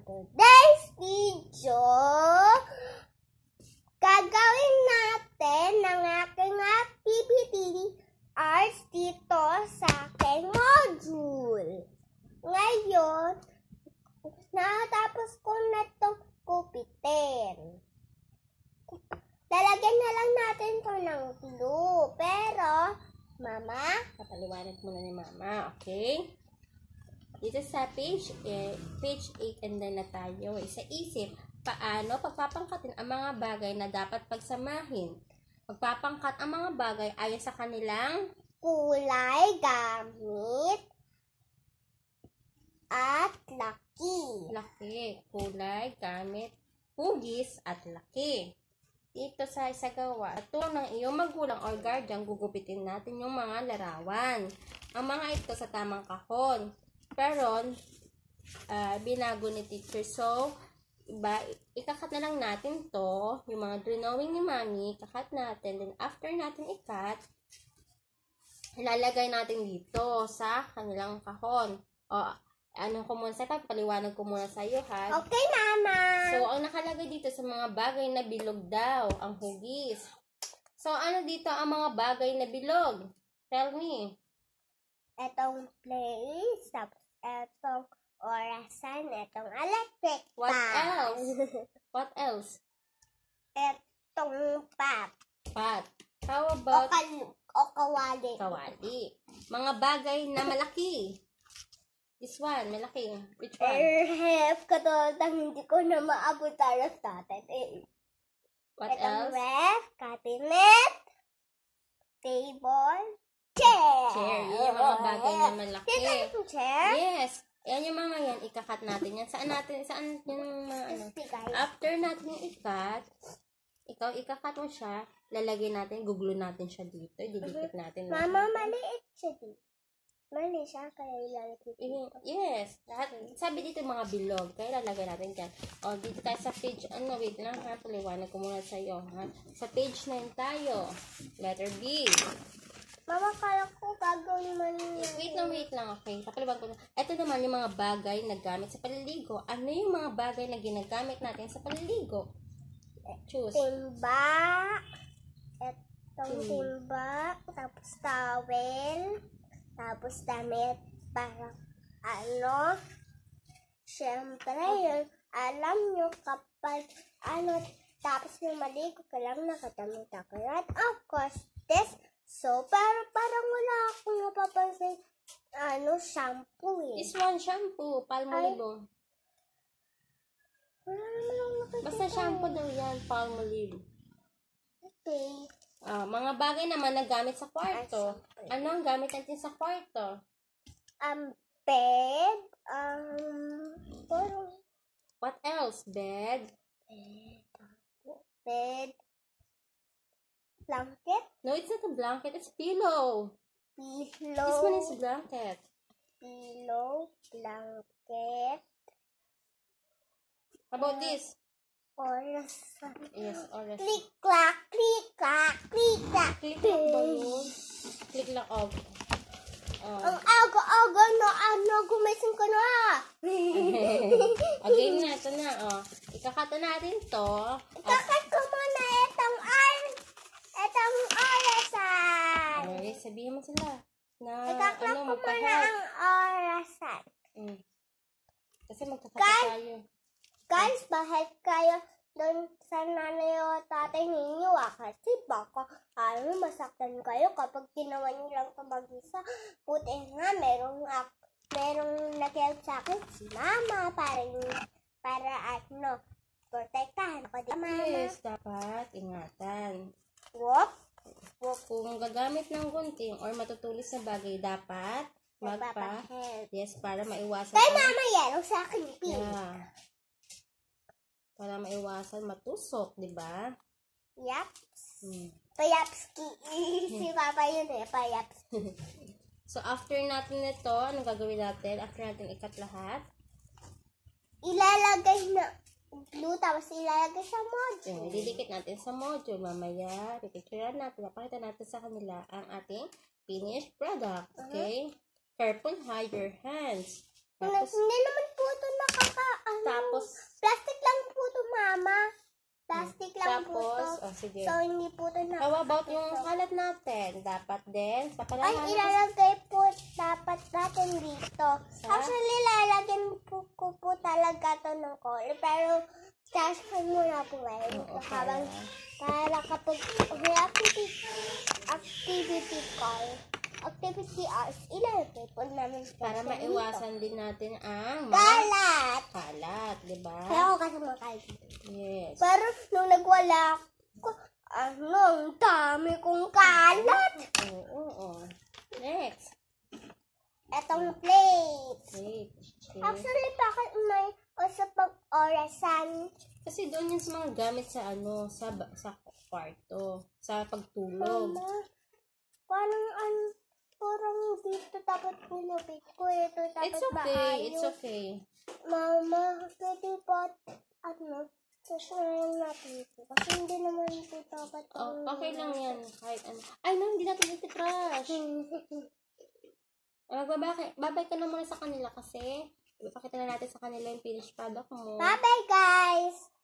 for today's video, gagawin natin ng aking activity arts dito sa aking module. Ngayon, natapos ko na itong kupitin. Lalagyan na lang natin ito ng glue. Pero, mama, kapaliwanag muna ni mama, okay? Dito sa page 8, eh, page 8 and then na tayo. Eh, sa isip, paano pagpapangkatin ang mga bagay na dapat pagsamahin? Pagpapangkat ang mga bagay ayon sa kanilang kulay, gamit, at laki. Laki, kulay, gamit, hugis, at laki. Dito sa isagawa, sa tulong ng iyong magulang or guardian, gugupitin natin yung mga larawan. Ang mga ito sa tamang kahon. Pero, uh, binago ni teacher. So, iba, ikakat na lang natin to, yung mga drawing ni mami, ikakat natin. Then, after natin ikat, lalagay natin dito sa kanilang kahon. O, ano ko muna sa paliwanag ko muna sa iyo, ha? Okay, mama! So, ang nakalagay dito sa mga bagay na bilog daw, ang hugis. So, ano dito ang mga bagay na bilog? Tell me. Itong place, tapos etong orasan, etong electric fan. What else? What else? Etong pat. Pat. How about... O, kal- o kawali. Kawali. Mga bagay na malaki. This one, malaki. Which one? Airhef, katulad hindi ko na maabot aras natin. Eh, What Itong else? ref, cabinet, table, Chair. Chair. Yung mga bagay na malaki. chair? Yes. Yan yung mga yan. Ikakat natin yan. Saan natin? Saan yung mga ano? After natin yung ikat, ikaw ikakat mo siya, lalagay natin, gugulo natin siya dito, didikit mhm. natin. Mm-hmm. Mama, maliit siya dito. Mali siya, kaya ilalagay dito. Yes. Lahat, sabi dito mga bilog, kaya lalagay natin dyan. O, dito tayo sa page, ano, wait lang ha, paliwanag ko muna sa'yo ha. Sa page 9 tayo. Letter B. Mama, kaya ko gagawin man yun. Wait lang, wait lang. Okay, pakiliban ko. Ito naman yung mga bagay na gamit sa paliligo. Ano yung mga bagay na ginagamit natin sa paliligo? Eh, choose. Pulba. Itong hmm. pulba. Tapos towel. Tapos damit. Para ano. Siyempre, yun. Alam nyo kapag ano. Tapos yung maligo ka lang nakatamit ako. At of course, this So, pero parang wala akong napapansin, ano, shampoo eh. This one shampoo, Palmolive. Basta eh. shampoo daw yan, Palmolive. Okay. Ah, mga bagay naman na gamit sa kwarto. ano ang gamit natin sa kwarto? Um, bed. Um, parang... What else? Bed? Bed. Bed. Blanket? No, it's not a blanket. It's pillow. Pillow. This one is blanket. Pillow, blanket. How about this? Or Yes, or Click, clack, click, clack, click, clack. Click, clack ba Click lang, og. Oh. oh. Ang aga, aga, no, ano, gumising ko na. Ah. okay na, ito na, oh. Ikakata natin to. Ikakata. sabihin mo sila na Ikaklak ano, ko muna ang orasan. Mm. Kasi magkakapit Guys! tayo. Guys, bahat kayo doon sa nanay o tatay ninyo ah. Kasi baka ano, masaktan kayo kapag ginawa niyo lang ito mag-isa. Buti nga, merong, ak- merong nag-help sa akin si mama para, yung- para ano, protektahan ko din mama. Yes, dapat ingatan. Whoop! po kung gagamit ng gunting or matutulis na bagay, dapat magpa... Yes, para maiwasan. Kay mama yellow sa akin pink. Yeah. Para maiwasan matusok, di ba? Yaps. Hmm. Payapski. si Papa hmm. yun eh, payaps. so, after natin ito, ano gagawin natin? After natin ikat lahat? Ilalagay na blue, tapos ilalagay sa module. Okay, didikit natin sa module. Mamaya, pipicturean natin, napakita natin sa kanila ang ah, ating ah, finished product. Okay? Uh -huh. Careful, hide your hands. Tapos, hindi naman po ito nakaka, ano, tapos, plastic lang po ito, mama. Plastic lang Tapos, po to. Oh, sige. So, hindi po to na. How about yung kalat natin? Dapat din. Sa Ay, ilalagay po dapat natin dito. Sa? Actually, lalagyan po ko po talaga to ng color. Pero, sasahan mo na po ngayon. Eh. Oo, oh, okay. Habang, para kapag, may activity, activity call activity as ilalagay namin para maiwasan dito. din natin ang mga kalat. Kalat, di ba? Kaya ako kasama kalat. Yes. Pero nung nagwala ako, ano, ang dami kong kalat. Oo, oo, oo. Next. Itong plate. Plate. Okay. Actually, bakit may usapang orasan? Kasi doon yung mga gamit sa ano, sa sa kwarto, sa pagtulog. Mama, parang ano, parang dito dapat nilapit ko. Ito dapat It's okay. Maayos. It's okay. Mama, pwede ba ano, susunod natin ito. Kasi hindi naman ito dapat. Oh, okay lang yan. Kahit ano. Ay, no, hindi natin ito trash. Magbabay ano babay ka na muna sa kanila kasi ipakita na natin sa kanila yung finished product mo. Bye-bye, guys!